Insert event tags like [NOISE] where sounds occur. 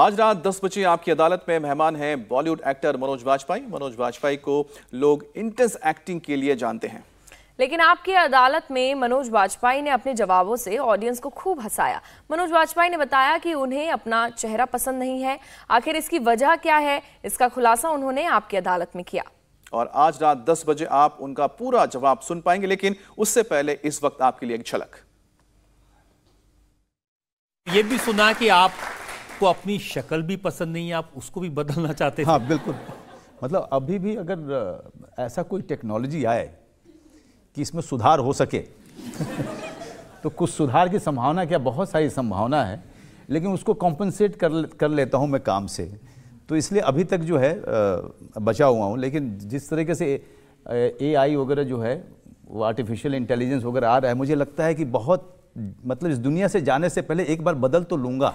आज रात 10 बजे आपकी अदालत में मेहमान हैं बॉलीवुड एक्टर मनोज वाजपेयी मनोज वाजपेयी को लोग इंटेंस एक्टिंग के लिए जानते हैं लेकिन आपकी अदालत में मनोज वाजपेयी ने अपने जवाबों से ऑडियंस को खूब हंसाया मनोज वाजपेयी ने बताया कि उन्हें अपना चेहरा पसंद नहीं है आखिर इसकी वजह क्या है इसका खुलासा उन्होंने आपकी अदालत में किया और आज रात 10 बजे आप उनका पूरा जवाब सुन पाएंगे लेकिन उससे पहले इस वक्त आपके लिए एक झलक ये भी सुना कि आप आपको अपनी शक्ल भी पसंद नहीं है आप उसको भी बदलना चाहते हाँ बिल्कुल मतलब अभी भी अगर ऐसा कोई टेक्नोलॉजी आए कि इसमें सुधार हो सके [LAUGHS] तो कुछ सुधार की संभावना क्या बहुत सारी संभावना है लेकिन उसको कॉम्पनसेट कर कर लेता हूँ मैं काम से तो इसलिए अभी तक जो है बचा हुआ हूँ लेकिन जिस तरीके से ए आई वगैरह जो है वो आर्टिफिशियल इंटेलिजेंस वगैरह आ रहा है मुझे लगता है कि बहुत मतलब इस दुनिया से जाने से पहले एक बार बदल तो लूँगा